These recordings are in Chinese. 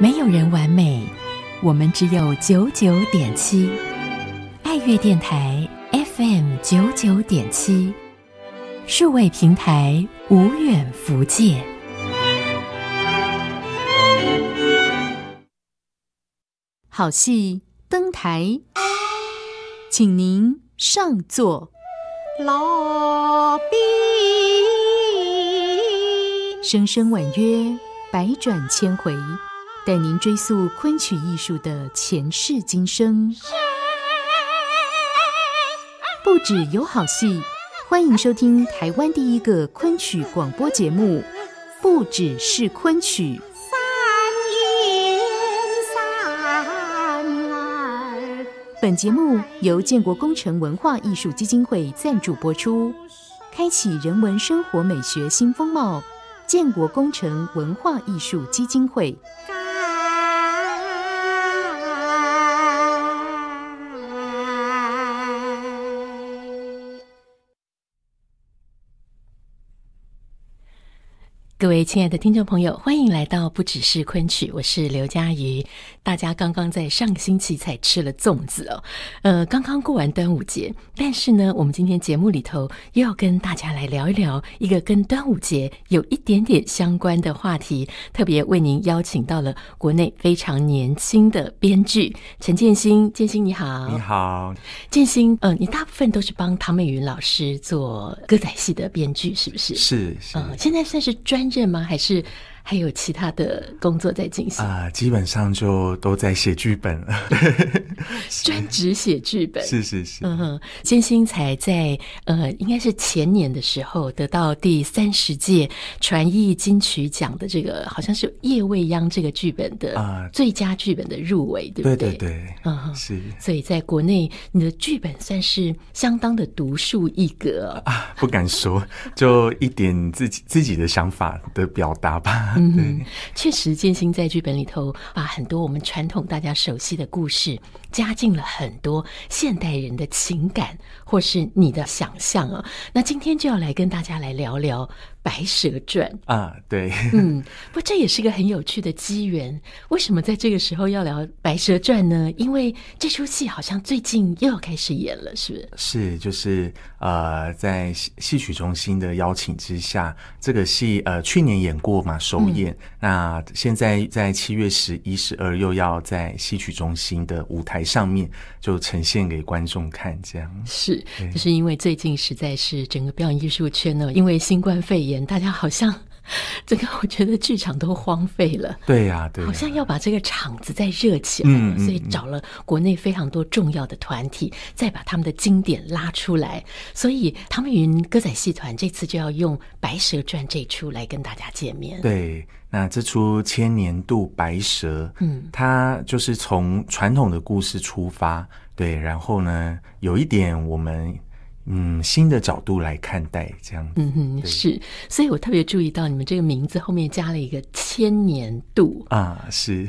没有人完美，我们只有九九点七。爱乐电台 FM 九九点七，数位平台无远弗届。好戏登台，请您上座。老毕。声声婉约，百转千回。带您追溯昆曲艺术的前世今生，不止有好戏，欢迎收听台湾第一个昆曲广播节目。不只是昆曲，三一本节目由建国工程文化艺术基金会赞助播出，开启人文生活美学新风貌。建国工程文化艺术基金会。各位亲爱的听众朋友，欢迎来到不只是昆曲，我是刘佳瑜。大家刚刚在上个星期才吃了粽子哦，呃，刚刚过完端午节，但是呢，我们今天节目里头又要跟大家来聊一聊一个跟端午节有一点点相关的话题，特别为您邀请到了国内非常年轻的编剧陈建新。建新你好，你好，建新，嗯，你大部分都是帮唐美云老师做歌仔戏的编剧，是不是？是，嗯，现在算是专。认吗？还是？还有其他的工作在进行啊，基本上就都在写剧本了，专职写剧本，是是是，嗯哼，金星才在呃，应该是前年的时候得到第三十届传艺金曲奖的这个，好像是夜未央这个剧本的啊，最佳剧本的入围，对不对？对对对，嗯，是，所以在国内你的剧本算是相当的独树一格啊，不敢说，就一点自己自己的想法的表达吧。嗯，确实，建新在剧本里头把很多我们传统大家熟悉的故事加进了很多现代人的情感，或是你的想象啊。那今天就要来跟大家来聊聊。《白蛇传》啊，对，嗯，不，这也是个很有趣的机缘。为什么在这个时候要聊《白蛇传》呢？因为这出戏好像最近又要开始演了，是不是？是，就是呃，在戏曲中心的邀请之下，这个戏呃去年演过嘛，首演。那现在在七月十一、十二又要在戏曲中心的舞台上面就呈现给观众看，这样是，就是因为最近实在是整个表演艺术圈呢，因为新冠肺炎。大家好像整个我觉得剧场都荒废了，对呀，对、好像要把这个场子再热起来，所以找了国内非常多重要的团体，再把他们的经典拉出来。所以唐明云歌仔戏团这次就要用《白蛇传》这出来跟大家见面。对，那这出《千年度白蛇》，嗯，它就是从传统的故事出发，对，然后呢，有一点我们。嗯，新的角度来看待这样子。嗯哼，是，所以我特别注意到你们这个名字后面加了一个“千年度”啊，是。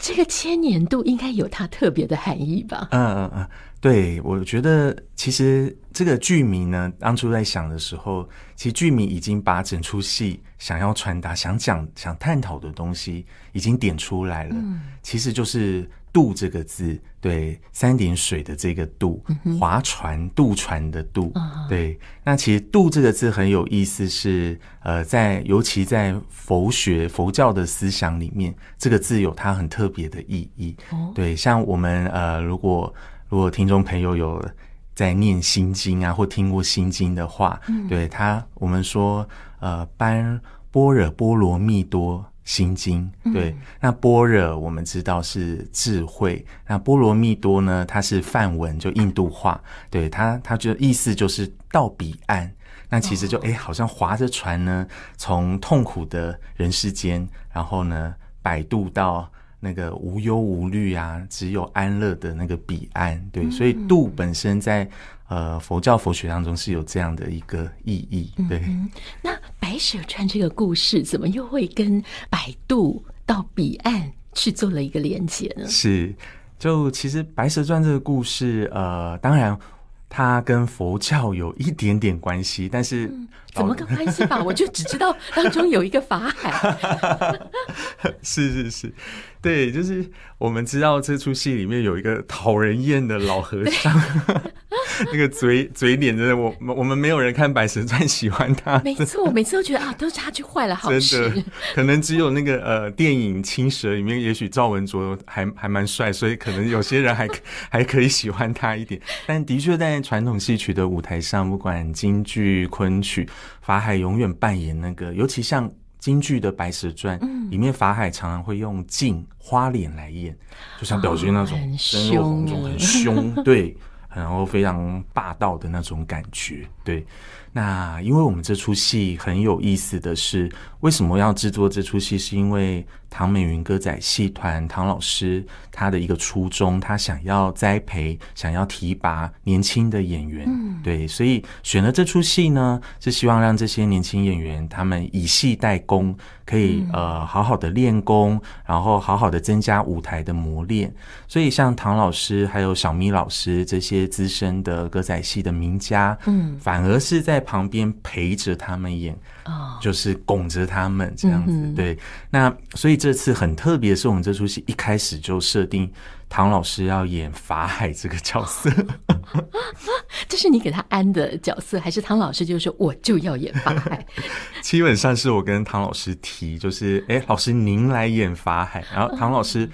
这个“千年度”应该有它特别的含义吧？嗯嗯嗯，对，我觉得其实这个剧名呢，当初在想的时候，其实剧名已经把整出戏想要传达、想讲、想探讨的东西已经点出来了。嗯，其实就是。渡这个字，对三点水的这个渡，划船渡船的渡，对。那其实“渡”这个字很有意思，是呃，在尤其在佛学佛教的思想里面，这个字有它很特别的意义。对，像我们呃，如果如果听众朋友有在念心经啊，或听过心经的话，对他，我们说呃，般般若波罗蜜多。心经对，那般若我们知道是智慧，那波罗蜜多呢？它是梵文，就印度话，对它，它就意思就是到彼岸。那其实就哎，好像划着船呢，从痛苦的人世间，然后呢，摆渡到那个无忧无虑啊，只有安乐的那个彼岸。对，所以渡本身在。呃，佛教佛学当中是有这样的一个意义，对。那《白蛇传》这个故事怎么又会跟摆渡到彼岸去做了一个连接呢？是，就其实《白蛇传》这个故事，呃，当然它跟佛教有一点点关系，但是怎么个关系吧，我就只知道当中有一个法海。是是是，对，就是我们知道这出戏里面有一个讨人厌的老和尚。那个嘴嘴脸的，我我们没有人看《白蛇传》喜欢他。每次我每次都觉得啊，都是他去坏了好的，可能只有那个呃电影《青蛇》里面，也许赵文卓还还蛮帅，所以可能有些人还 还可以喜欢他一点。但的确，在传统戏曲的舞台上，不管京剧、昆曲，法海永远扮演那个，尤其像京剧的《白蛇传》里面，法海常常会用镜花脸来演，就像表君那种很凶，很凶，对。然后非常霸道的那种感觉，对。那因为我们这出戏很有意思的是，为什么要制作这出戏？是因为。唐美云歌仔戏团唐老师他的一个初衷，他想要栽培、想要提拔年轻的演员，对，所以选了这出戏呢，是希望让这些年轻演员他们以戏代功，可以呃好好的练功，然后好好的增加舞台的磨练。所以像唐老师还有小咪老师这些资深的歌仔戏的名家，嗯，反而是在旁边陪着他们演。就是拱着他们这样子，对。那所以这次很特别是，我们这出戏一开始就设定唐老师要演法海这个角色。这是你给他安的角色，还是唐老师就是说我就要演法海？基本上是我跟唐老师提，就是哎，老师您来演法海，然后唐老师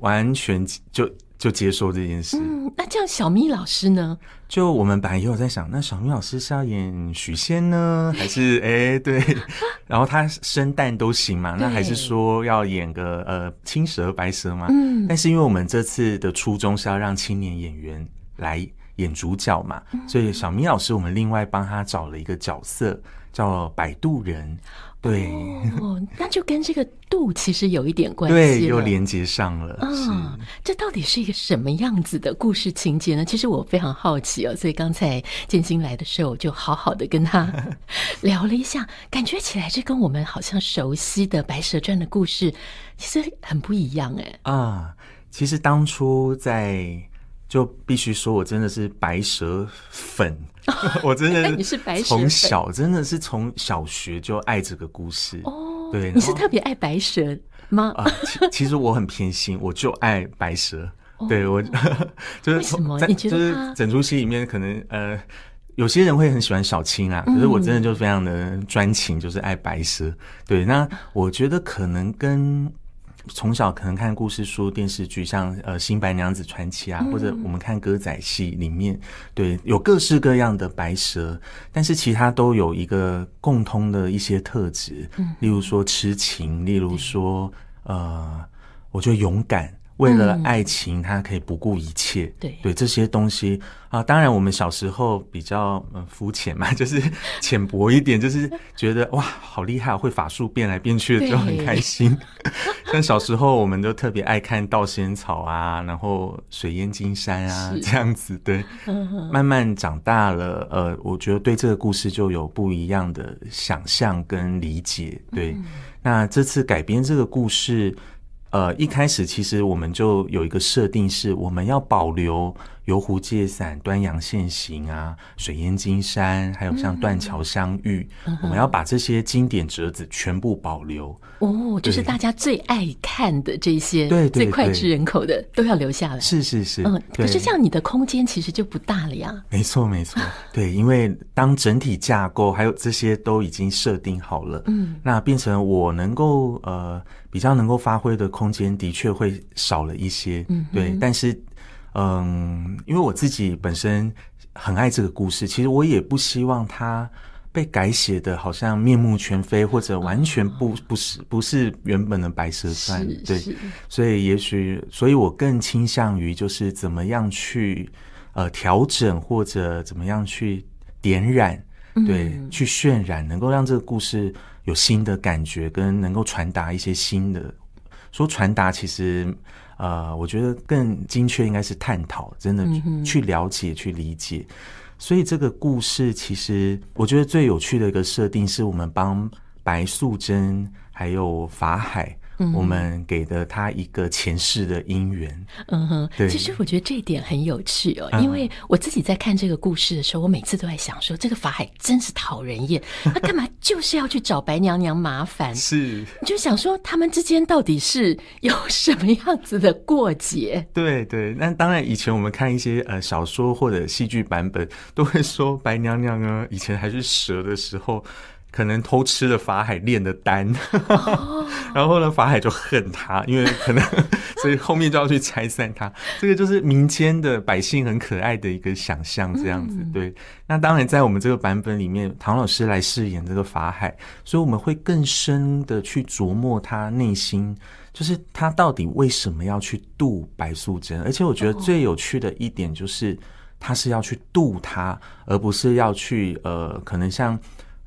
完全就。就接受这件事。嗯，那这样小咪老师呢？就我们本来也有在想，那小咪老师是要演许仙呢，还是哎对，然后他生蛋都行嘛？那还是说要演个呃青蛇白蛇吗？嗯，但是因为我们这次的初衷是要让青年演员来演主角嘛，所以小咪老师我们另外帮他找了一个角色，叫摆渡人。对哦，那就跟这个度其实有一点关系对，又连接上了。嗯，这到底是一个什么样子的故事情节呢？其实我非常好奇哦，所以刚才建新来的时候，我就好好的跟他 聊了一下，感觉起来这跟我们好像熟悉的《白蛇传》的故事其实很不一样哎。啊，其实当初在就必须说我真的是白蛇粉。我真的，你是白蛇，从小真的是从小学就爱这个故事哦。对，你是特别爱白蛇吗？其实我很偏心，我就爱白蛇。对我，就是什么？你觉得整出戏里面可能呃，有些人会很喜欢小青啊，可是我真的就非常的专情，就是爱白蛇。对，那我觉得可能跟。从小可能看故事书、电视剧，像呃《新白娘子传奇》啊，或者我们看歌仔戏里面，对，有各式各样的白蛇，但是其他都有一个共通的一些特质，例如说痴情，例如说呃，我觉得勇敢。为了爱情，他可以不顾一切。对对，这些东西啊，当然我们小时候比较嗯肤浅嘛，就是浅薄一点，就是觉得哇，好厉害会法术变来变去的，就很开心。像小时候，我们就特别爱看《盗仙草》啊，然后《水淹金山》啊这样子。对，慢慢长大了，呃，我觉得对这个故事就有不一样的想象跟理解。对，那这次改编这个故事。呃，一开始其实我们就有一个设定，是我们要保留。游湖借伞、端阳限行啊，水淹金山，还有像断桥相遇，我们要把这些经典折子全部保留哦，就是大家最爱看的这些，对最脍炙人口的都要留下来，是是是，嗯，可是这样你的空间其实就不大了呀，没错没错，对，因为当整体架构还有这些都已经设定好了，嗯，那变成我能够呃比较能够发挥的空间的确会少了一些，嗯，对，但是。嗯，因为我自己本身很爱这个故事，其实我也不希望它被改写的好像面目全非，或者完全不不是不是原本的白蛇传，对，所以也许，所以我更倾向于就是怎么样去呃调整或者怎么样去点染，对，去渲染，能够让这个故事有新的感觉，跟能够传达一些新的，说传达其实。呃，我觉得更精确应该是探讨，真的去了解、去理解。所以这个故事其实，我觉得最有趣的一个设定是，我们帮白素贞还有法海。我们给了他一个前世的姻缘。嗯哼，其实我觉得这一点很有趣哦，因为我自己在看这个故事的时候，我每次都在想说，这个法海真是讨人厌，他 干嘛就是要去找白娘娘麻烦？是，你就想说他们之间到底是有什么样子的过节？对对，那当然，以前我们看一些呃小说或者戏剧版本，都会说白娘娘呢以前还是蛇的时候。可能偷吃了法海炼的丹，然后呢，法海就恨他，因为可能，所以后面就要去拆散他。这个就是民间的百姓很可爱的一个想象，这样子。对，那当然在我们这个版本里面，唐老师来饰演这个法海，所以我们会更深的去琢磨他内心，就是他到底为什么要去渡白素贞。而且我觉得最有趣的一点就是，他是要去渡他，而不是要去呃，可能像。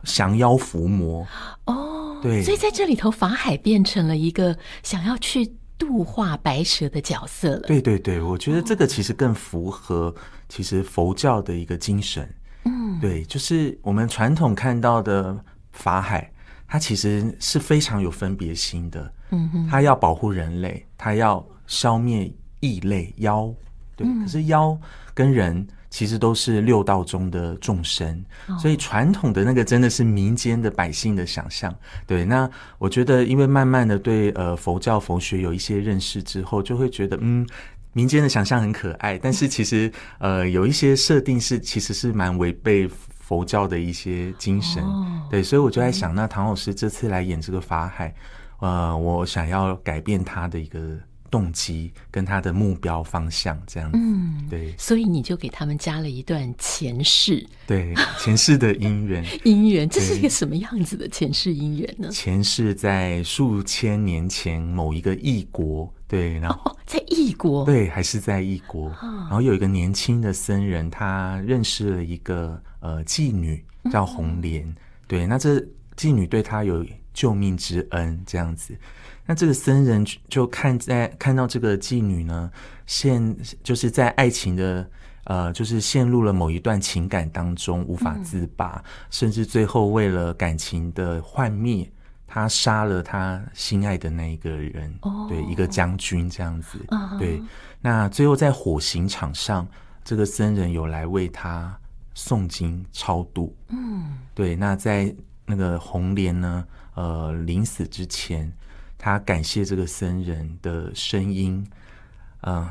降妖伏魔哦，对，所以在这里头，法海变成了一个想要去度化白蛇的角色了。对对对，我觉得这个其实更符合其实佛教的一个精神。嗯，对，就是我们传统看到的法海，他其实是非常有分别心的。嗯哼，他要保护人类，他要消灭异类妖。对，可是妖跟人。其实都是六道中的众生，所以传统的那个真的是民间的百姓的想象。对，那我觉得，因为慢慢的对呃佛教佛学有一些认识之后，就会觉得嗯，民间的想象很可爱，但是其实呃有一些设定是其实是蛮违背佛教的一些精神。对，所以我就在想，那唐老师这次来演这个法海，呃，我想要改变他的一个。动机跟他的目标方向这样子，对，所以你就给他们加了一段前世，对，前世的姻缘，姻缘，这是一个什么样子的前世姻缘呢？前世在数千年前某一个异国，对，然后在异国，对，还是在异国，然后有一个年轻的僧人，他认识了一个呃妓女叫红莲，对，那这妓女对他有救命之恩，这样子。那这个僧人就看在看到这个妓女呢，陷就是在爱情的，呃，就是陷入了某一段情感当中无法自拔，甚至最后为了感情的幻灭，他杀了他心爱的那一个人，对，一个将军这样子。对，那最后在火刑场上，这个僧人有来为他诵经超度。嗯，对，那在那个红莲呢，呃，临死之前。他感谢这个僧人的声音，呃，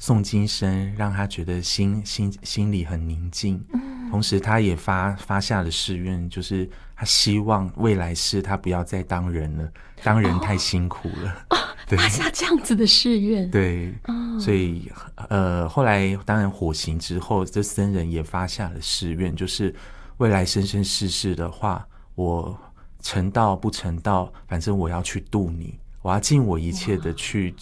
诵经声让他觉得心心心里很宁静。同时，他也发发下了誓愿，就是他希望未来世他不要再当人了，当人太辛苦了。发下这样子的誓愿，对，所以呃，后来当然火刑之后，这僧人也发下了誓愿，就是未来生生世世的话，我。成道不成道，反正我要去渡你，我要尽我一切的去。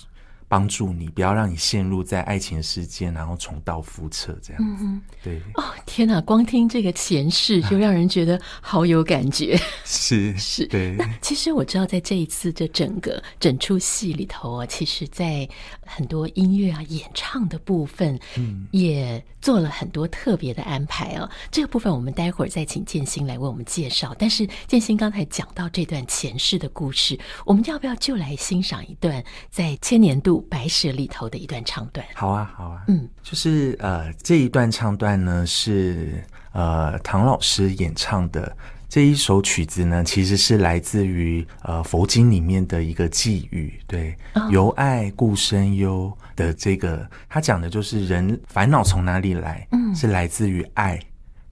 帮助你，不要让你陷入在爱情世界，然后重蹈覆辙这样子。对哦，天哪，光听这个前世就让人觉得好有感觉。是 是，对。那其实我知道，在这一次这整个整出戏里头啊，其实在很多音乐啊、演唱的部分，嗯，也做了很多特别的安排啊。这个部分我们待会儿再请建新来为我们介绍。但是建新刚才讲到这段前世的故事，我们要不要就来欣赏一段在千年度？白蛇里头的一段唱段，好啊，好啊，嗯，就是呃这一段唱段呢是呃唐老师演唱的这一首曲子呢，其实是来自于呃佛经里面的一个寄语，对，由爱故生忧的这个，他讲的就是人烦恼从哪里来，嗯，是来自于爱，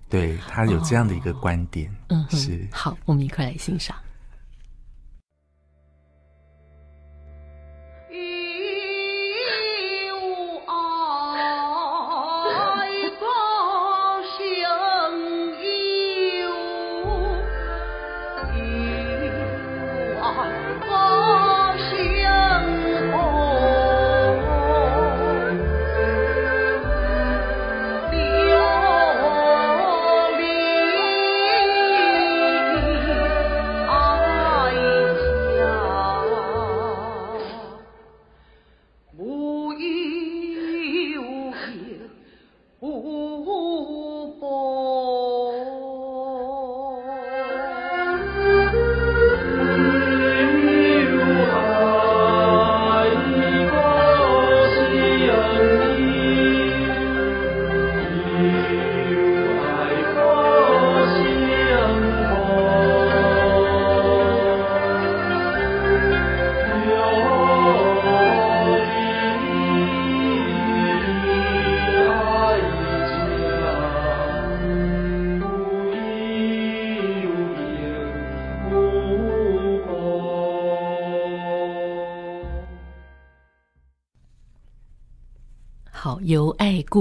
对他有这样的一个观点，嗯，是好，我们一块来欣赏。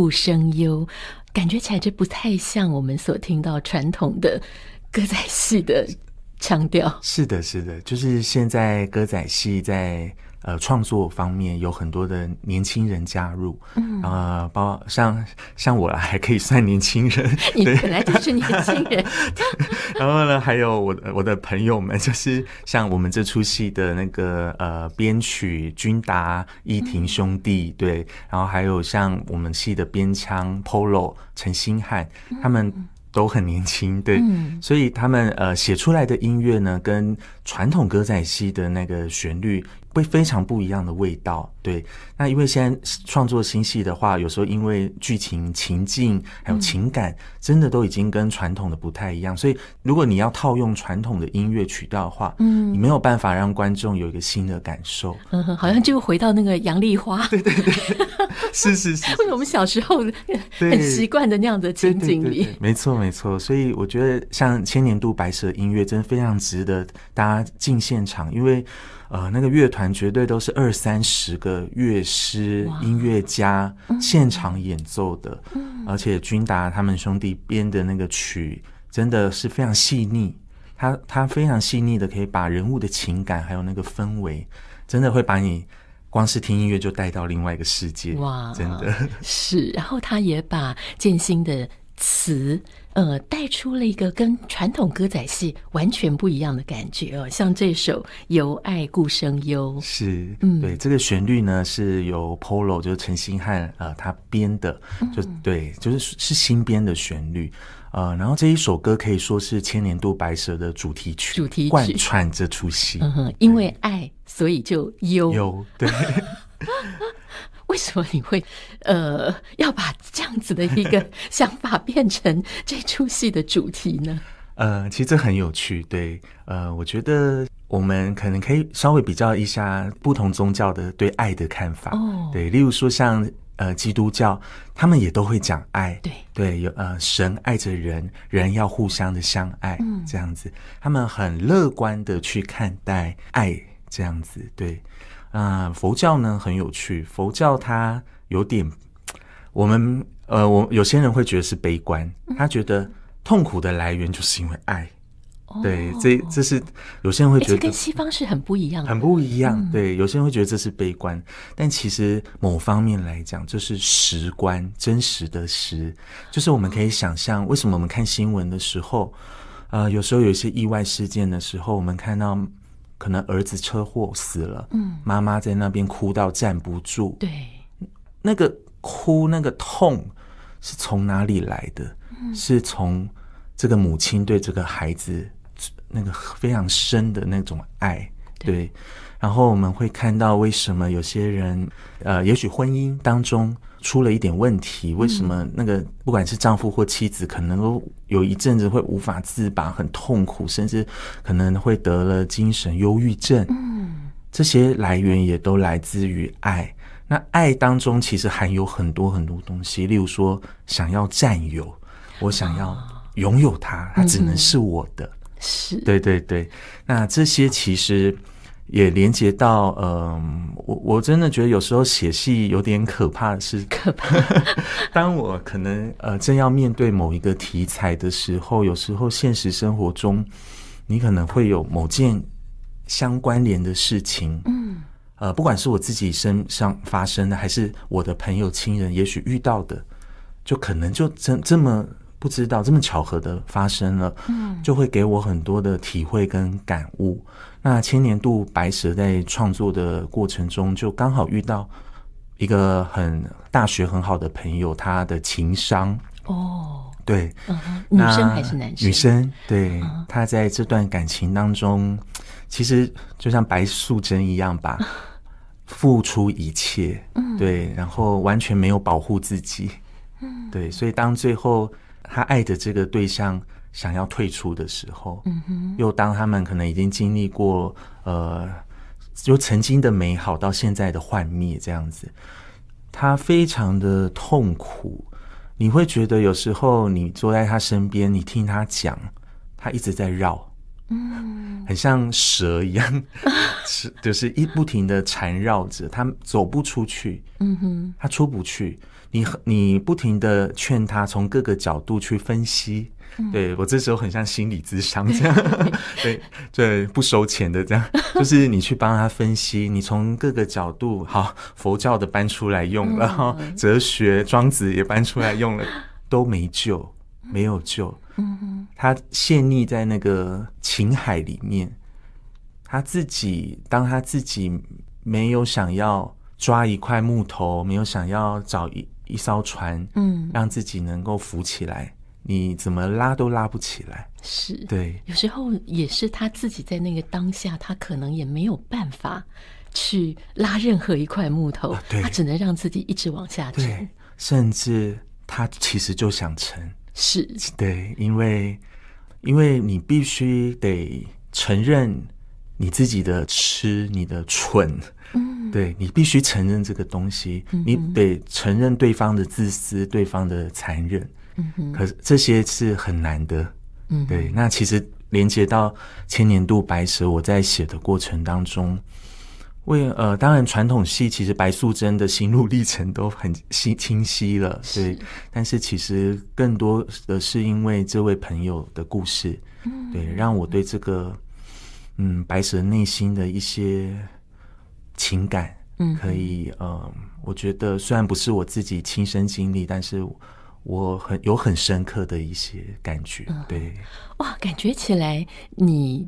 不声优，感觉起来这不太像我们所听到传统的歌仔戏的腔调。是的，是的，就是现在歌仔戏在。呃，创作方面有很多的年轻人加入，啊，包像像我还可以算年轻人。你本来就是年轻人。然后呢，还有我我的朋友们，就是像我们这出戏的那个呃编曲君达、依婷兄弟，对，然后还有像我们戏的编腔 polo、陈星汉，他们都很年轻，对，所以他们呃写出来的音乐呢，跟。传统歌仔戏的那个旋律会非常不一样的味道，对。那因为现在创作新戏的话，有时候因为剧情、情境还有情感，真的都已经跟传统的不太一样，所以如果你要套用传统的音乐渠道的话，嗯，你没有办法让观众有一个新的感受。嗯哼，好像就回到那个杨丽花。对 对对，是是 是。因为我们小时候很习惯的那样的情景里。没错没错，所以我觉得像《千年度白蛇》音乐，真的非常值得大家。进现场，因为，呃，那个乐团绝对都是二三十个乐师、音乐家现场演奏的，嗯，而且君达他们兄弟编的那个曲真的是非常细腻，他他非常细腻的可以把人物的情感还有那个氛围，真的会把你光是听音乐就带到另外一个世界，哇，真的 是。然后他也把建新的词。呃，带出了一个跟传统歌仔戏完全不一样的感觉哦，像这首《由爱故生忧》是，嗯，对，这个旋律呢是由 Polo 就是陈星汉呃他编的，就对，就是是新编的旋律，呃，然后这一首歌可以说是《千年度白蛇》的主题曲，主题贯穿这出戏，因为爱，所以就忧，对。为什么你会，呃，要把这样子的一个 想法变成这出戏的主题呢？呃，其实很有趣，对，呃，我觉得我们可能可以稍微比较一下不同宗教的对爱的看法。哦，对，例如说像呃基督教，他们也都会讲爱，对，对，有呃神爱着人，人要互相的相爱，嗯，这样子，他们很乐观的去看待爱，这样子，对。啊，佛教呢很有趣，佛教它有点，我们呃，我有些人会觉得是悲观，他觉得痛苦的来源就是因为爱，对，这这是有些人会觉得跟西方是很不一样，很不一样。对，有些人会觉得这是悲观，但其实某方面来讲，这是实观，真实的实，就是我们可以想象，为什么我们看新闻的时候，呃，有时候有一些意外事件的时候，我们看到。可能儿子车祸死了，嗯，妈妈在那边哭到站不住，对，那个哭那个痛是从哪里来的？是从这个母亲对这个孩子那个非常深的那种爱，对。然后我们会看到为什么有些人，呃，也许婚姻当中。出了一点问题，为什么那个不管是丈夫或妻子，可能都有一阵子会无法自拔，很痛苦，甚至可能会得了精神忧郁症。嗯，这些来源也都来自于爱。那爱当中其实含有很多很多东西，例如说想要占有，我想要拥有它，它只能是我的。是，对对对。那这些其实。也连接到，嗯，我我真的觉得有时候写戏有点可怕，是 可怕。当我可能呃正要面对某一个题材的时候，有时候现实生活中你可能会有某件相关联的事情，嗯，呃，不管是我自己身上发生的，还是我的朋友亲人也许遇到的，就可能就真这么不知道这么巧合的发生了，嗯，就会给我很多的体会跟感悟。那千年度白蛇在创作的过程中，就刚好遇到一个很大学很好的朋友，他的情商哦，对，女生还是男生？女生对，他在这段感情当中，其实就像白素贞一样吧，付出一切，对，然后完全没有保护自己，嗯，对，所以当最后他爱的这个对象。想要退出的时候，嗯哼，又当他们可能已经经历过，呃，就曾经的美好到现在的幻灭这样子，他非常的痛苦。你会觉得有时候你坐在他身边，你听他讲，他一直在绕，嗯，很像蛇一样，是，就是一不停的缠绕着，他走不出去，嗯哼，他出不去。你你不停的劝他，从各个角度去分析。对我这时候很像心理咨商这样，对对，不收钱的这样，就是你去帮他分析，你从各个角度，好佛教的搬出来用，然后哲学庄子也搬出来用了，都没救，没有救。嗯，他陷溺在那个情海里面，他自己当他自己没有想要抓一块木头，没有想要找一一艘船，嗯，让自己能够浮起来。你怎么拉都拉不起来，是对。有时候也是他自己在那个当下，他可能也没有办法去拉任何一块木头，他只能让自己一直往下沉，甚至他其实就想沉，是对，因为因为你必须得承认你自己的痴，你的蠢，对你必须承认这个东西，你得承认对方的自私，对方的残忍。哼，可是这些是很难的，嗯，对。那其实连接到《千年度白蛇》，我在写的过程当中，为呃，当然传统戏其实白素贞的心路历程都很清清晰了，对。但是其实更多的是因为这位朋友的故事，嗯，对，让我对这个嗯白蛇内心的一些情感，嗯，可以，嗯，我觉得虽然不是我自己亲身经历，但是。我很有很深刻的一些感觉，对，哇，感觉起来你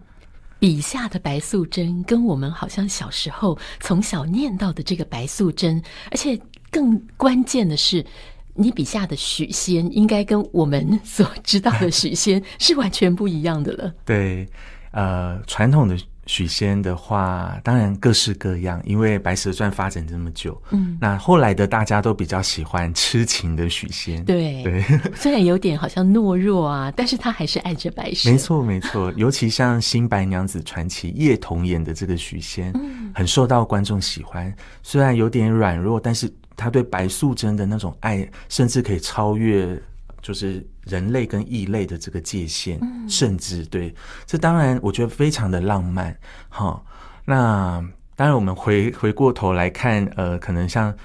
笔下的白素贞跟我们好像小时候从小念到的这个白素贞，而且更关键的是，你笔下的许仙应该跟我们所知道的许仙是完全不一样的了。对，呃，传统的。许仙的话，当然各式各样，因为《白蛇传》发展这么久，嗯，那后来的大家都比较喜欢痴情的许仙，对对，虽然有点好像懦弱啊，但是他还是爱着白蛇。没错没错，尤其像《新白娘子传奇》叶童演的这个许仙，嗯，很受到观众喜欢，虽然有点软弱，但是他对白素贞的那种爱，甚至可以超越。就是人类跟异类的这个界限，甚至对这当然我觉得非常的浪漫哈。那当然我们回回过头来看，呃，可能像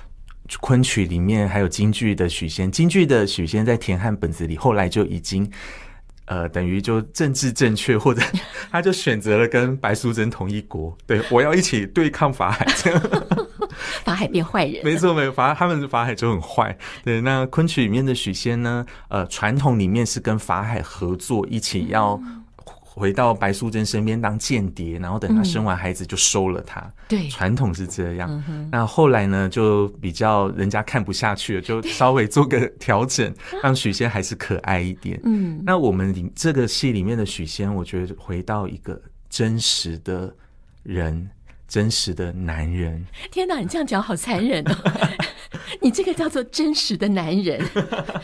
昆曲里面还有京剧的许仙，京剧的许仙在田汉本子里后来就已经，呃，等于就政治正确，或者 他就选择了跟白素贞同一国，对我要一起对抗法海。法海变坏人，没错，没有法，他们是法海就很坏。对，那昆曲里面的许仙呢？呃，传统里面是跟法海合作一起要回到白素贞身边当间谍，然后等她生完孩子就收了她。对，传统是这样。那后来呢，就比较人家看不下去了，就稍微做个调整，让许仙还是可爱一点。嗯，那我们这个戏里面的许仙，我觉得回到一个真实的人。真实的男人，天哪！你这样讲好残忍哦。你这个叫做真实的男人，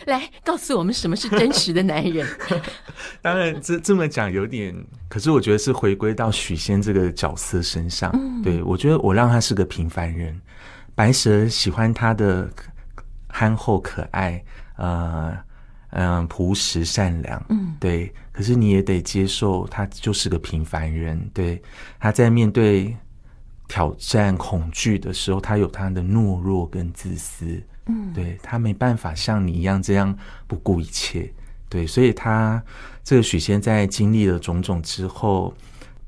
来告诉我们什么是真实的男人。当然，这这么讲有点，可是我觉得是回归到许仙这个角色身上。对我觉得，我让他是个平凡人。白蛇喜欢他的憨厚可爱，呃，嗯，朴实善良。嗯，对。可是你也得接受，他就是个平凡人。对，他在面对。挑战恐惧的时候，他有他的懦弱跟自私，嗯，对他没办法像你一样这样不顾一切，对，所以他这个许仙在经历了种种之后，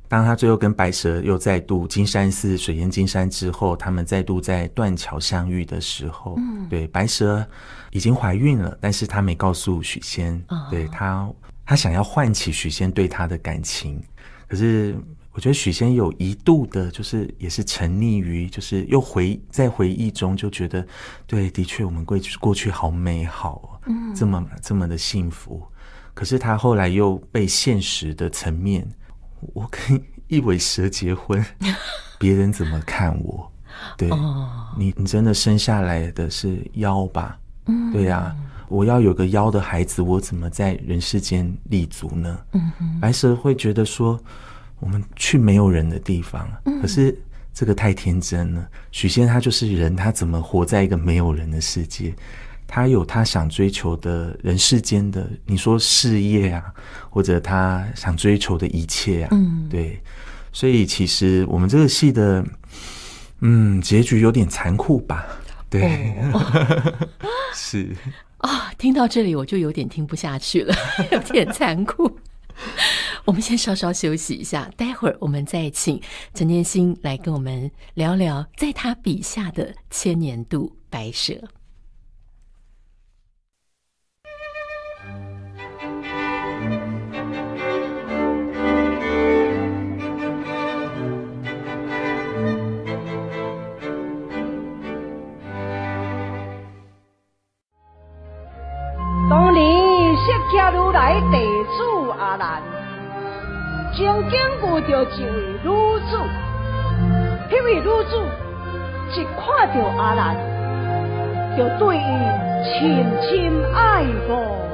当他最后跟白蛇又再度金山寺水淹金山之后，他们再度在断桥相遇的时候，嗯，对，白蛇已经怀孕了，但是他没告诉许仙，对他，他想要唤起许仙对他的感情，可是。我觉得许仙有一度的，就是也是沉溺于，就是又回在回忆中，就觉得，对，的确我们去过去好美好，嗯，这么这么的幸福，可是他后来又被现实的层面，我跟一尾蛇结婚，别人怎么看我？对，你你真的生下来的是妖吧？对呀，我要有个妖的孩子，我怎么在人世间立足呢？嗯，白蛇会觉得说。我们去没有人的地方，可是这个太天真了。许仙他就是人，他怎么活在一个没有人的世界？他有他想追求的人世间的，你说事业啊，或者他想追求的一切啊，对。所以其实我们这个戏的，嗯，结局有点残酷吧？对，是啊。听到这里我就有点听不下去了，有点残酷。我们先稍稍休息一下，待会儿我们再请陈建新来跟我们聊聊，在他笔下的千年度白蛇。阿兰曾经遇到一位女子，迄位女子一看到阿兰，就对伊深深爱慕。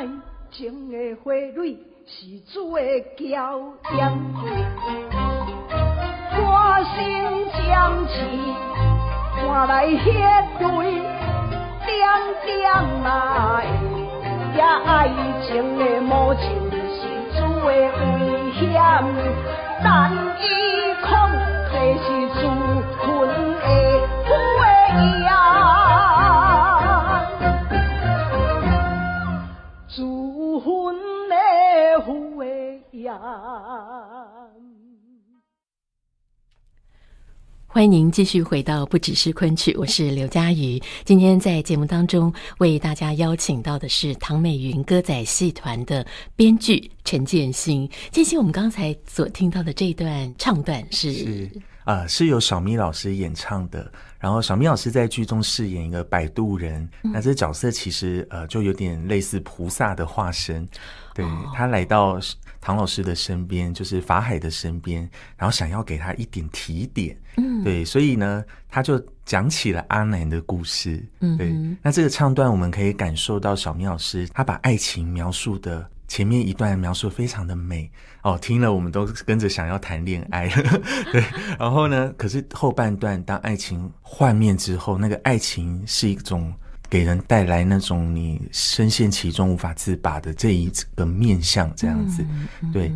爱情的花蕊是最娇艳，歌声相起，换来血泪点点来。呀，爱情的魔咒是最危险，但伊空提欢迎继续回到不只是昆曲，我是刘佳瑜。今天在节目当中为大家邀请到的是唐美云歌仔戏团的编剧陈建新。建新，我们刚才所听到的这段唱段是是啊，是由小咪老师演唱的。然后小咪老师在剧中饰演一个摆渡人，那这角色其实呃，就有点类似菩萨的化身。对他来到。唐老师的身边就是法海的身边，然后想要给他一点提点，嗯，对，所以呢，他就讲起了阿南的故事，嗯，对。那这个唱段我们可以感受到小明老师他把爱情描述的前面一段描述非常的美哦，听了我们都跟着想要谈恋爱，对。然后呢，可是后半段当爱情幻灭之后，那个爱情是一种。给人带来那种你深陷其中无法自拔的这一个面相，这样子，对，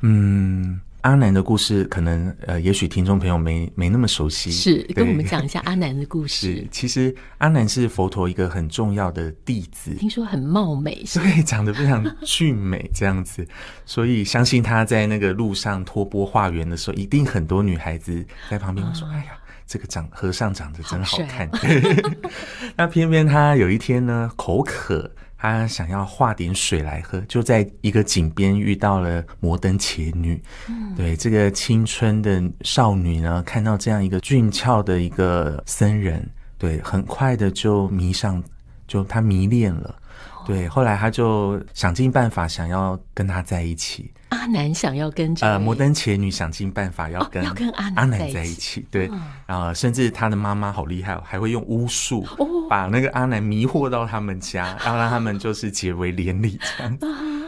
嗯，阿南的故事，可能呃，也许听众朋友没没那么熟悉，是，跟我们讲一下阿南的故事。其实阿南是佛陀一个很重要的弟子，听说很貌美，对，长得非常俊美这样子，所以相信他在那个路上托钵化缘的时候，一定很多女孩子在旁边说：“哎呀。”这个长和尚长得真好看，那偏偏他有一天呢口渴，他想要化点水来喝，就在一个井边遇到了摩登伽女。嗯，对，这个青春的少女呢，看到这样一个俊俏的一个僧人，对，很快的就迷上，就他迷恋了。对，后来他就想尽办法想要跟他在一起。阿南想要跟呃摩登前女想尽办法要跟要跟阿阿南在一起。对，啊，甚至他的妈妈好厉害哦，还会用巫术把那个阿南迷惑到他们家，然 后让他们就是结为连理这样。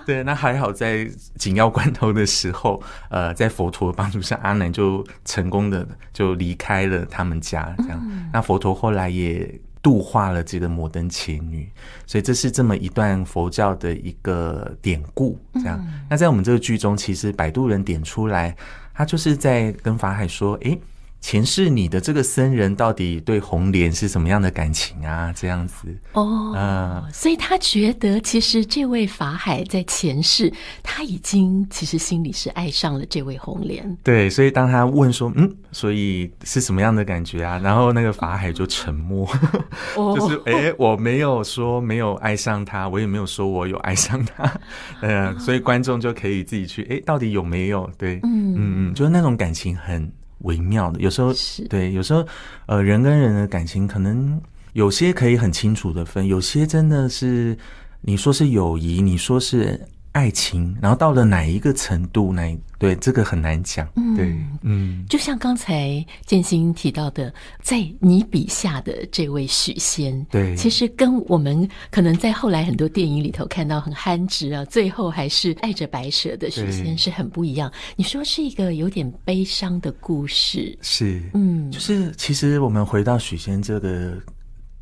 对，那还好在紧要关头的时候，呃，在佛陀帮助下，阿南就成功的就离开了他们家这样。那佛陀后来也。度化了这个摩登情女，所以这是这么一段佛教的一个典故。这样，那在我们这个剧中，其实摆渡人点出来，他就是在跟法海说：“诶。前世你的这个僧人到底对红莲是什么样的感情啊？这样子哦，嗯，所以他觉得其实这位法海在前世他已经其实心里是爱上了这位红莲。对，所以当他问说，嗯，所以是什么样的感觉啊？然后那个法海就沉默，就是哎，我没有说没有爱上他，我也没有说我有爱上他，呃，所以观众就可以自己去，哎，到底有没有？对，嗯嗯嗯，就是那种感情很。微妙的，有时候对，有时候，呃，人跟人的感情，可能有些可以很清楚的分，有些真的是你说是友谊，你说是。爱情，然后到了哪一个程度，呢？对这个很难讲。嗯，对，嗯，就像刚才建新提到的，在你笔下的这位许仙，对，其实跟我们可能在后来很多电影里头看到很憨直啊，最后还是爱着白蛇的许仙是很不一样。你说是一个有点悲伤的故事，是，嗯，就是其实我们回到许仙这个，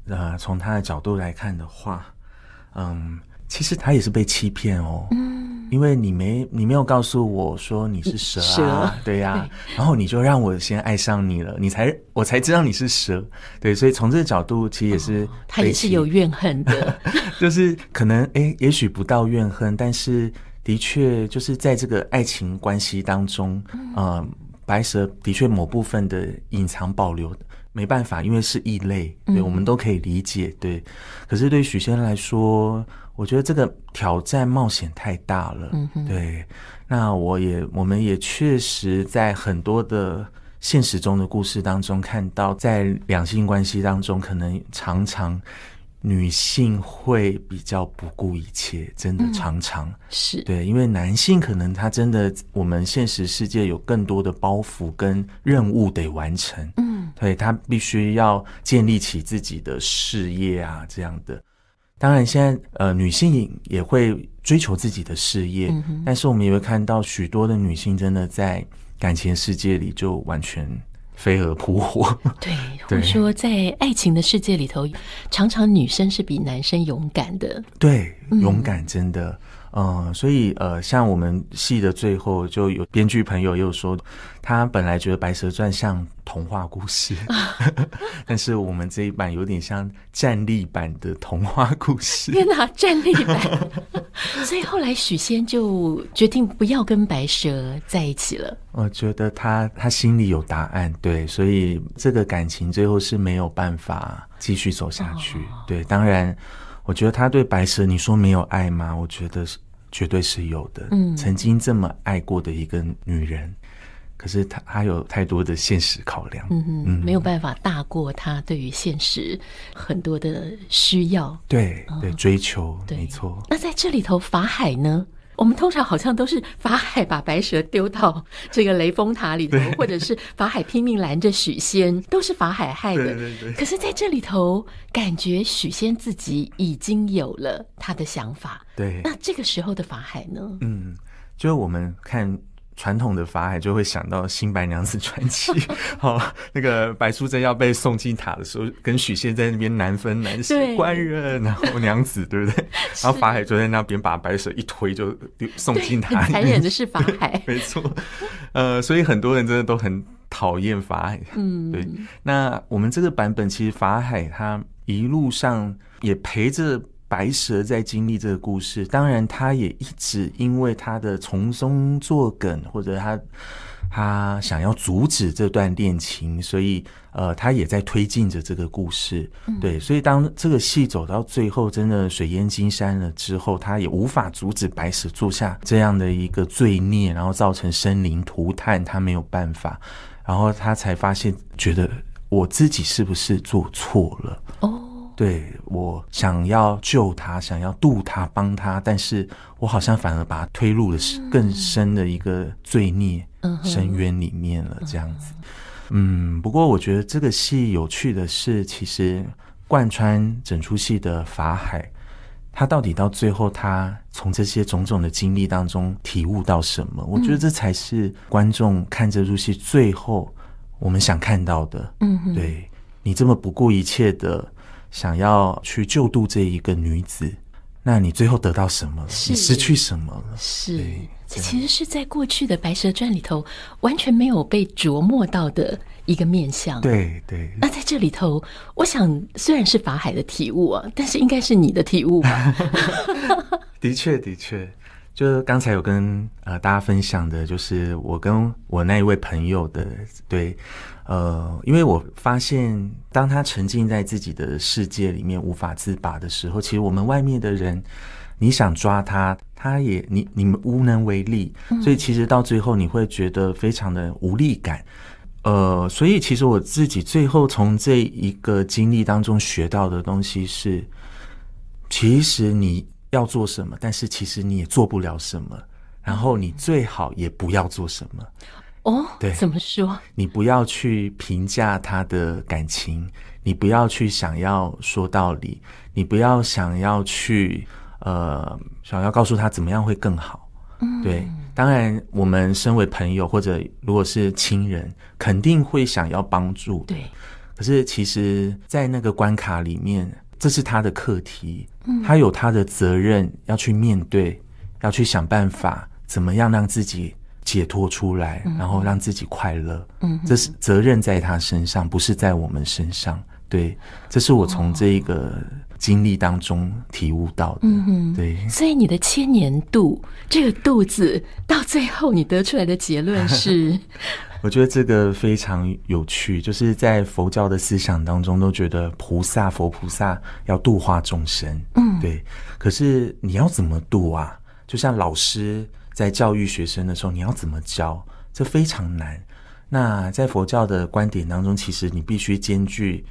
呃，从他的角度来看的话，嗯。其实他也是被欺骗哦，嗯，因为你没你没有告诉我说你是蛇，蛇对呀，然后你就让我先爱上你了，你才我才知道你是蛇，对，所以从这个角度其实也是他也是有怨恨的，就是可能哎，也许不到怨恨，但是的确就是在这个爱情关系当中，嗯，白蛇的确某部分的隐藏保留没办法，因为是异类，对，我们都可以理解，对，可是对许仙来说。我觉得这个挑战冒险太大了。嗯，对。那我也，我们也确实在很多的现实中的故事当中看到，在两性关系当中，可能常常女性会比较不顾一切，真的常常是对，因为男性可能他真的，我们现实世界有更多的包袱跟任务得完成。嗯，对他必须要建立起自己的事业啊，这样的。当然，现在呃，女性也会追求自己的事业，但是我们也会看到许多的女性真的在感情世界里就完全飞蛾扑火。对，或者说在爱情的世界里头，常常女生是比男生勇敢的。对，勇敢真的。嗯，所以呃，像我们戏的最后，就有编剧朋友又说，他本来觉得《白蛇传》像童话故事，但是我们这一版有点像战力版的童话故事。天哪，战力版！所以后来许仙就决定不要跟白蛇在一起了。我觉得他他心里有答案，对，所以这个感情最后是没有办法继续走下去。对，当然。我觉得他对白蛇，你说没有爱吗？我觉得是，绝对是有的。嗯，曾经这么爱过的一个女人，可是他他有太多的现实考量，嗯嗯，没有办法大过他对于现实很多的需要。对对，追求，没错。那在这里头，法海呢？我们通常好像都是法海把白蛇丢到这个雷峰塔里头，或者是法海拼命拦着许仙，都是法海害的。对对对。可是，在这里头，感觉许仙自己已经有了他的想法。对。那这个时候的法海呢？嗯，就是我们看。传统的法海就会想到《新白娘子传奇》，好，那个白素贞要被送进塔的时候，跟许仙在那边难分难舍，官人然后娘子，对不对？然后法海就在那边把白蛇一推就送进塔。残忍的是法海，没错。呃，所以很多人真的都很讨厌法海。嗯，对。那我们这个版本其实法海他一路上也陪着。白蛇在经历这个故事，当然，他也一直因为他的从中作梗，或者他他想要阻止这段恋情，所以呃，他也在推进着这个故事。对，所以当这个戏走到最后，真的水淹金山了之后，他也无法阻止白蛇做下这样的一个罪孽，然后造成生灵涂炭，他没有办法，然后他才发现，觉得我自己是不是做错了？哦。对我想要救他，想要渡他，帮他，但是我好像反而把他推入了更深的一个罪孽深渊里面了，这样子。嗯，不过我觉得这个戏有趣的是，其实贯穿整出戏的法海，他到底到最后，他从这些种种的经历当中体悟到什么？我觉得这才是观众看这出戏最后我们想看到的。嗯，对你这么不顾一切的。想要去救度这一个女子，那你最后得到什么？你失去什么了？是，这其实是在过去的《白蛇传》里头完全没有被琢磨到的一个面相。对对。那在这里头，我想虽然是法海的体悟啊，但是应该是你的体悟。的确，的确。就是刚才有跟呃大家分享的，就是我跟我那一位朋友的对，呃，因为我发现当他沉浸在自己的世界里面无法自拔的时候，其实我们外面的人，你想抓他，他也你你们无能为力，所以其实到最后你会觉得非常的无力感。呃，所以其实我自己最后从这一个经历当中学到的东西是，其实你。要做什么，但是其实你也做不了什么，然后你最好也不要做什么。哦，对，怎么说？你不要去评价他的感情，你不要去想要说道理，你不要想要去，呃，想要告诉他怎么样会更好。嗯，对。当然，我们身为朋友或者如果是亲人，肯定会想要帮助。对。可是其实，在那个关卡里面。这是他的课题，他有他的责任要去面对，要去想办法，怎么样让自己解脱出来，然后让自己快乐。嗯，这是责任在他身上，不是在我们身上。对，这是我从这个经历当中体悟到的。嗯对。所以你的千年度这个“度”字，到最后你得出来的结论是。我觉得这个非常有趣，就是在佛教的思想当中，都觉得菩萨佛菩萨要度化众生，嗯，对。可是你要怎么度啊？就像老师在教育学生的时候，你要怎么教？这非常难。那在佛教的观点当中，其实你必须兼具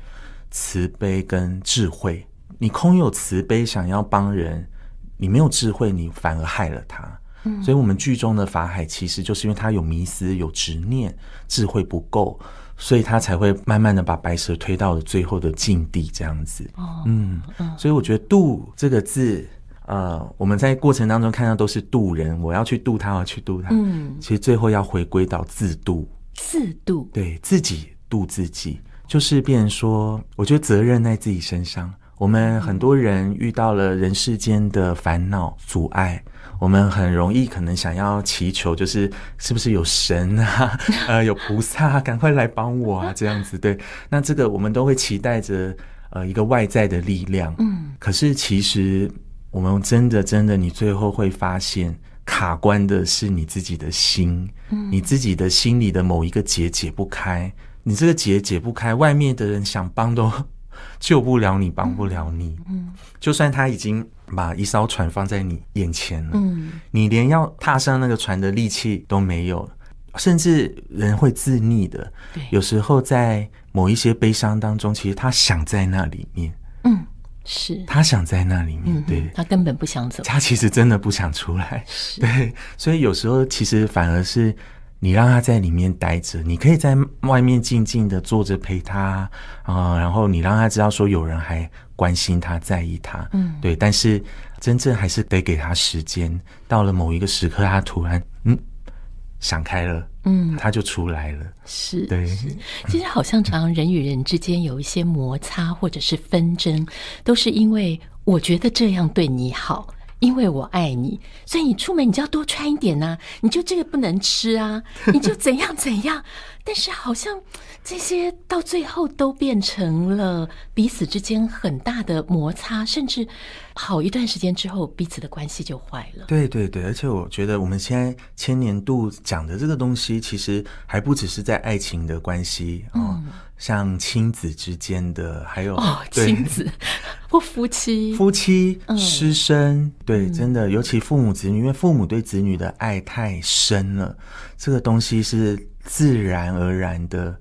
慈悲跟智慧。你空有慈悲想要帮人，你没有智慧，你反而害了他。所以，我们剧中的法海其实就是因为他有迷思、有执念、智慧不够，所以他才会慢慢的把白蛇推到了最后的境地，这样子。哦，嗯，所以我觉得“渡”这个字，呃，我们在过程当中看到都是渡人，我要去渡他，要去渡他。嗯，其实最后要回归到自渡，自渡，对自己渡自己，就是变成说，我觉得责任在自己身上。我们很多人遇到了人世间的烦恼阻碍。我们很容易可能想要祈求，就是是不是有神啊？呃，有菩萨，赶快来帮我啊！这样子对。那这个我们都会期待着，呃，一个外在的力量。嗯。可是其实我们真的真的，你最后会发现卡关的是你自己的心，你自己的心里的某一个结解不开，你这个结解不开，外面的人想帮都 救不了你，帮不了你。嗯。就算他已经。把一艘船放在你眼前，嗯，你连要踏上那个船的力气都没有，甚至人会自溺的。对，有时候在某一些悲伤当中，其实他想在那里面，嗯，是他想在那里面，对他根本不想走，他其实真的不想出来。对，所以有时候其实反而是。你让他在里面待着，你可以在外面静静的坐着陪他啊，然后你让他知道说有人还关心他、在意他，嗯，对。但是真正还是得给他时间，到了某一个时刻，他突然嗯想开了，嗯，他就出来了。是对。其实好像常人与人之间有一些摩擦或者是纷争，都是因为我觉得这样对你好。因为我爱你，所以你出门你就要多穿一点啊，你就这个不能吃啊，你就怎样怎样。但是好像这些到最后都变成了彼此之间很大的摩擦，甚至好一段时间之后，彼此的关系就坏了。对对对，而且我觉得我们现在千年度讲的这个东西，其实还不只是在爱情的关系啊。像亲子之间的，还有哦，亲子或夫妻、夫妻、师生，对，真的，尤其父母子女，因为父母对子女的爱太深了，这个东西是自然而然的，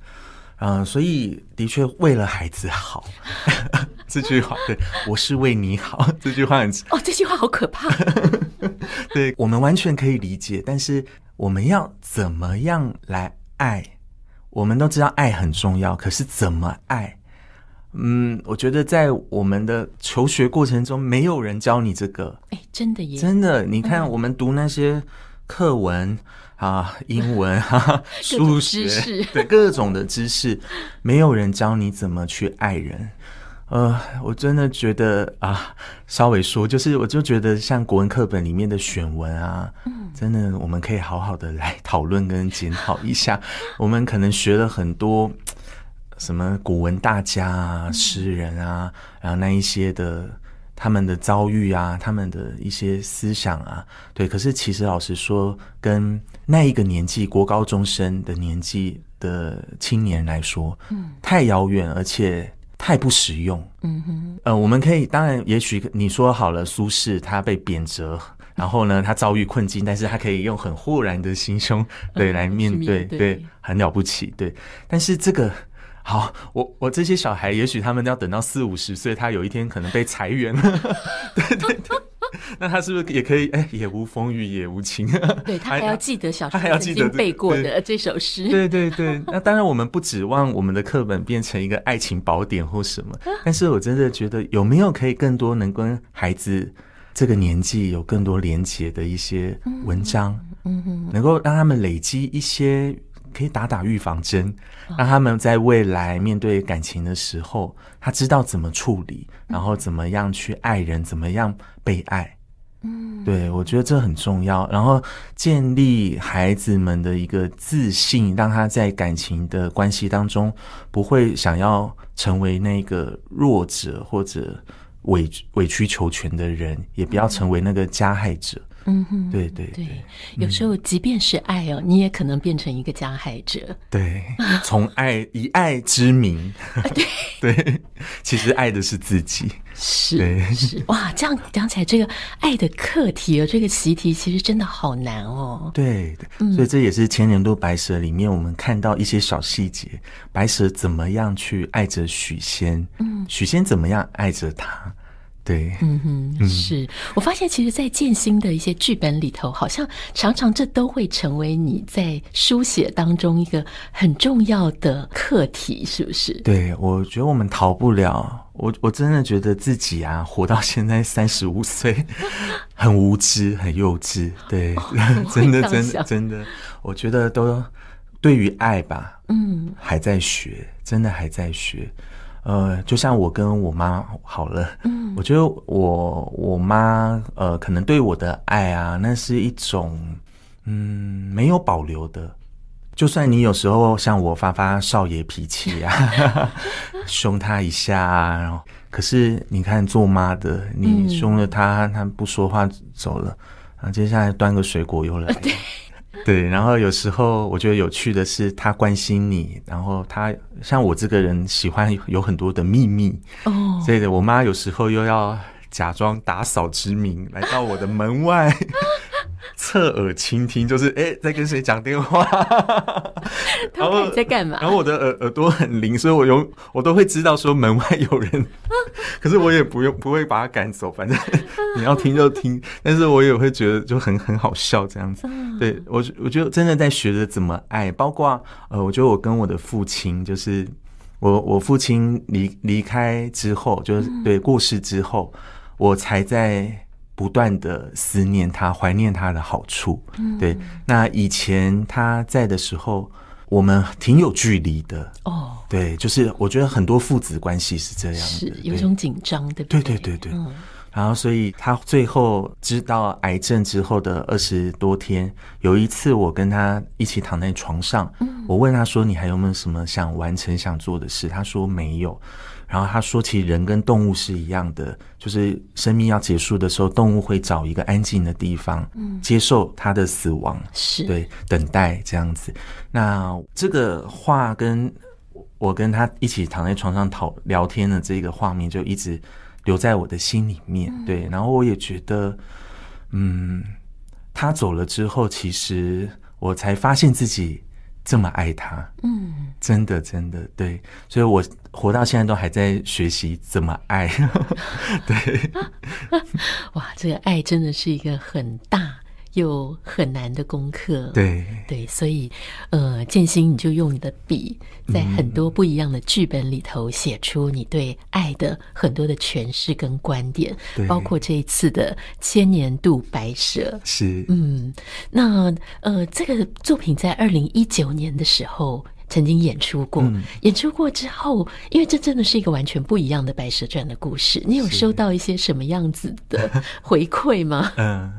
嗯，所以的确为了孩子好，这句话对我是为你好，这句话很哦，这句话好可怕，对我们完全可以理解，但是我们要怎么样来爱？我们都知道爱很重要，可是怎么爱？嗯，我觉得在我们的求学过程中，没有人教你这个。哎，真的耶！真的，你看我们读那些课文啊，英文啊，数学，对各种的知识，没有人教你怎么去爱人。呃，我真的觉得啊，稍微说，就是我就觉得像国文课本里面的选文啊，嗯，真的我们可以好好的来讨论跟检讨一下。我们可能学了很多什么古文大家啊、诗人啊，然后那一些的他们的遭遇啊、他们的一些思想啊，对。可是其实老实说，跟那一个年纪国高中生的年纪的青年来说，嗯，太遥远，而且。太不实用，嗯哼，呃，我们可以，当然，也许你说好了，苏轼他被贬谪，然后呢，他遭遇困境，但是他可以用很豁然的心胸，对，来面对，对，很了不起，对。但是这个，好，我我这些小孩，也许他们要等到四五十岁，他有一天可能被裁员了，对 对。那他是不是也可以？哎，也无风雨也无晴。对 他还要记得小时候曾经背过的这首诗。对对对。那当然，我们不指望我们的课本变成一个爱情宝典或什么。但是我真的觉得，有没有可以更多能跟孩子这个年纪有更多连接的一些文章，嗯嗯，能够让他们累积一些，可以打打预防针，让他们在未来面对感情的时候，他知道怎么处理，然后怎么样去爱人，怎么样被爱。嗯，对，我觉得这很重要。然后建立孩子们的一个自信，让他在感情的关系当中不会想要成为那个弱者或者委委曲求全的人，也不要成为那个加害者。嗯，哼，对对对。有时候，即便是爱哦，你也可能变成一个加害者。对，从爱以爱之名，对，其实爱的是自己。是是 哇，这样讲起来，这个爱的课题哦，这个习题，其实真的好难哦。对，所以这也是《千年度白蛇》里面我们看到一些小细节，白蛇怎么样去爱着许仙，嗯，许仙怎么样爱着他。对，嗯哼，是我发现，其实，在建新的一些剧本里头，好像常常这都会成为你在书写当中一个很重要的课题，是不是？对，我觉得我们逃不了，我我真的觉得自己啊，活到现在三十五岁，很无知，很幼稚，对，真的真的，真的，我觉得都对于爱吧，嗯，还在学，真的还在学。呃，就像我跟我妈好了，嗯，我觉得我我妈呃，可能对我的爱啊，那是一种，嗯，没有保留的。就算你有时候像我发发少爷脾气啊，凶他一下啊，然后，可是你看做妈的，你凶了他，他不说话走了，然后接下来端个水果又来。对，然后有时候我觉得有趣的是，他关心你，然后他像我这个人喜欢有很多的秘密，哦，所以我妈有时候又要假装打扫之名来到我的门外。侧耳倾听，就是哎，在跟谁讲电话？然 后在干嘛？然后我的耳耳朵很灵，所以我有我都会知道说门外有人，可是我也不用不会把他赶走，反正 你要听就听。但是我也会觉得就很很好笑这样子。对我，我就得真的在学着怎么爱，包括呃，我觉得我跟我的父亲，就是我我父亲离离开之后，就是对过世之后，我才在。不断的思念他，怀念他的好处。对，那以前他在的时候，我们挺有距离的。哦，对，就是我觉得很多父子关系是这样，是有一种紧张，对不对？对对对对。然后，所以他最后知道癌症之后的二十多天，有一次我跟他一起躺在床上，我问他说：“你还有没有什么想完成、想做的事？”他说：“没有。”然后他说：“其实人跟动物是一样的，就是生命要结束的时候，动物会找一个安静的地方，嗯，接受它的死亡，是对，等待这样子。那这个话跟我跟他一起躺在床上讨聊天的这个画面，就一直留在我的心里面。对，然后我也觉得，嗯，他走了之后，其实我才发现自己。”这么爱他，嗯，真的，真的，对，所以我活到现在都还在学习怎么爱，对，哇，这个爱真的是一个很大。有很难的功课，对对，所以，呃，建新，你就用你的笔，在很多不一样的剧本里头，写出你对爱的很多的诠释跟观点，包括这一次的千年度白蛇，是嗯，那呃，这个作品在二零一九年的时候曾经演出过，演出过之后，因为这真的是一个完全不一样的白蛇传的故事，你有收到一些什么样子的回馈吗？嗯。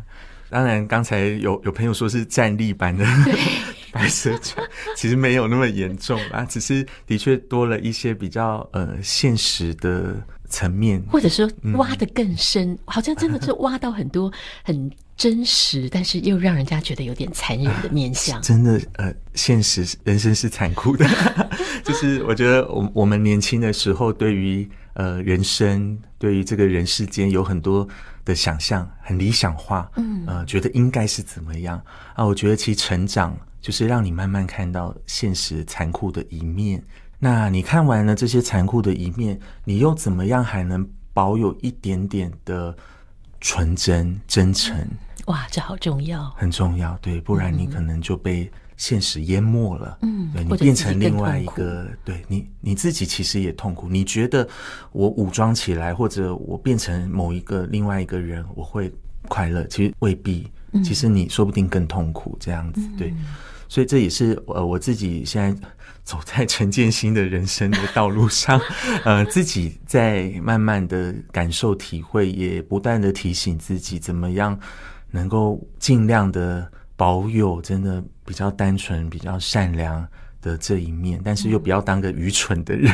当然，刚才有有朋友说是站立版的《白蛇传》，其实没有那么严重啊，只是的确多了一些比较呃现实的层面，或者说挖的更深，好像真的是挖到很多 很真实，但是又让人家觉得有点残忍的面相。真的呃，现实人生是残酷的，就是我觉得我我们年轻的时候，对于呃人生，对于这个人世间，有很多。的想象很理想化，嗯呃，觉得应该是怎么样啊？我觉得其实成长就是让你慢慢看到现实残酷的一面。那你看完了这些残酷的一面，你又怎么样还能保有一点点的纯真、真诚？哇，这好重要，很重要，对，不然你可能就被。现实淹没了，嗯，对你变成另外一个，对你你自己其实也痛苦。你觉得我武装起来，或者我变成某一个另外一个人，我会快乐？其实未必。其实你说不定更痛苦这样子，对。所以这也是呃我自己现在走在陈建新的人生的道路上，呃，自己在慢慢的感受体会，也不断的提醒自己，怎么样能够尽量的保有真的。比较单纯、比较善良的这一面，但是又不要当个愚蠢的人，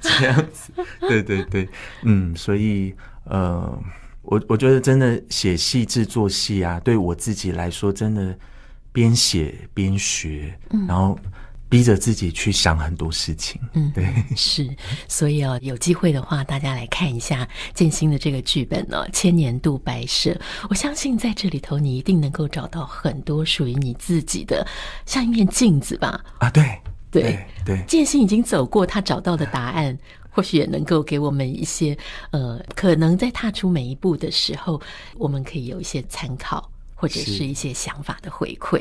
这样子。对对对，嗯，所以呃，我我觉得真的写戏、制作戏啊，对我自己来说，真的边写边学，然后。逼着自己去想很多事情，嗯，对，是，所以啊，有机会的话，大家来看一下建新的这个剧本呢，《千年渡白蛇》，我相信在这里头，你一定能够找到很多属于你自己的，像一面镜子吧？啊，对，对，对，建新已经走过，他找到的答案，或许也能够给我们一些，呃，可能在踏出每一步的时候，我们可以有一些参考。或者是一些想法的回馈。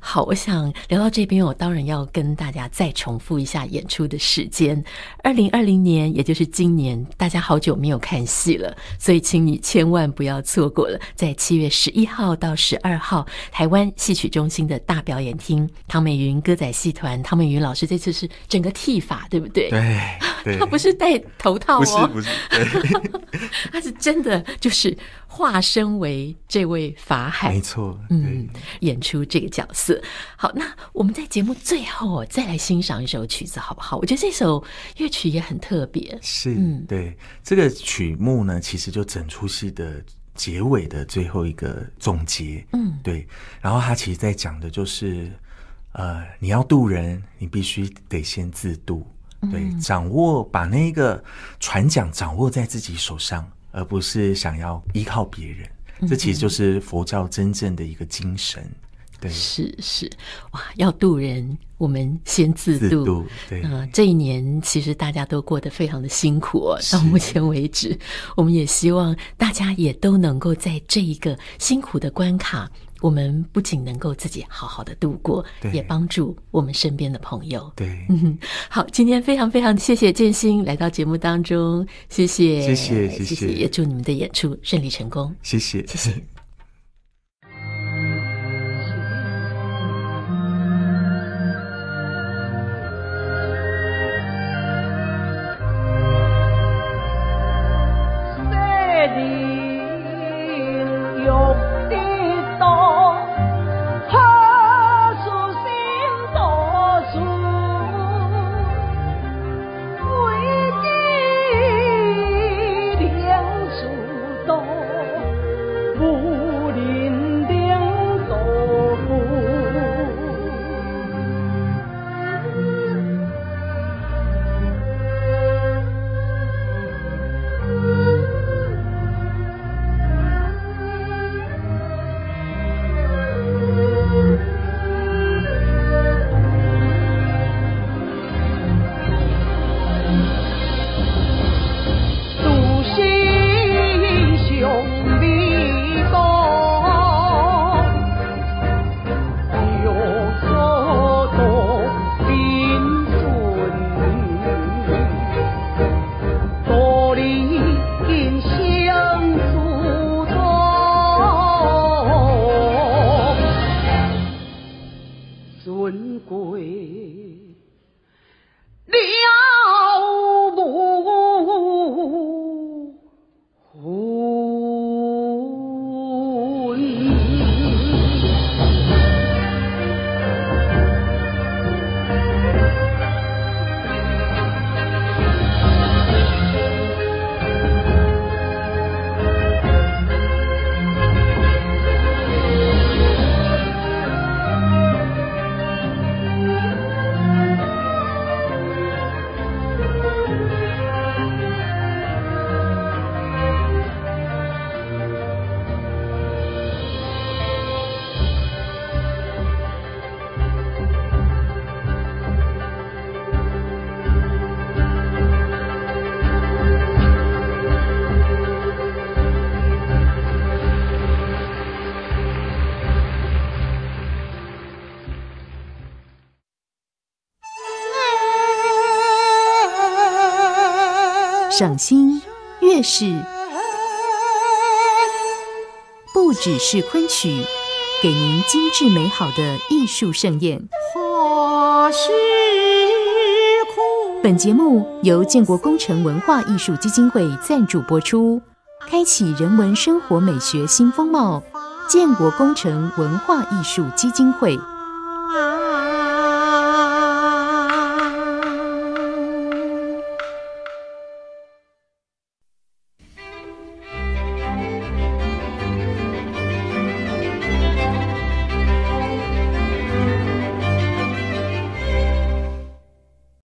好，我想聊到这边，我当然要跟大家再重复一下演出的时间：二零二零年，也就是今年，大家好久没有看戏了，所以请你千万不要错过了，在七月十一号到十二号，台湾戏曲中心的大表演厅，唐美云歌仔戏团，唐美云老师这次是整个剃发，对不对？对，他不是戴头套，不是，不是，他 是真的，就是。化身为这位法海，没错，嗯，演出这个角色。好，那我们在节目最后，我再来欣赏一首曲子，好不好？我觉得这首乐曲也很特别。是，对，这个曲目呢，其实就整出戏的结尾的最后一个总结。嗯，对。然后他其实在讲的就是，呃，你要渡人，你必须得先自渡。对，掌握把那个船桨掌握在自己手上。而不是想要依靠别人，这其实就是佛教真正的一个精神。对，是是，哇，要渡人，我们先自渡。对，那这一年其实大家都过得非常的辛苦。到目前为止，我们也希望大家也都能够在这一个辛苦的关卡。我们不仅能够自己好好的度过，也帮助我们身边的朋友。对，嗯，好，今天非常非常谢谢建新来到节目当中，谢谢，谢谢，谢谢，也祝你们的演出顺利成功，谢谢，谢谢。掌心越事，不只是昆曲，给您精致美好的艺术盛宴。本节目由建国工程文化艺术基金会赞助播出，开启人文生活美学新风貌。建国工程文化艺术基金会。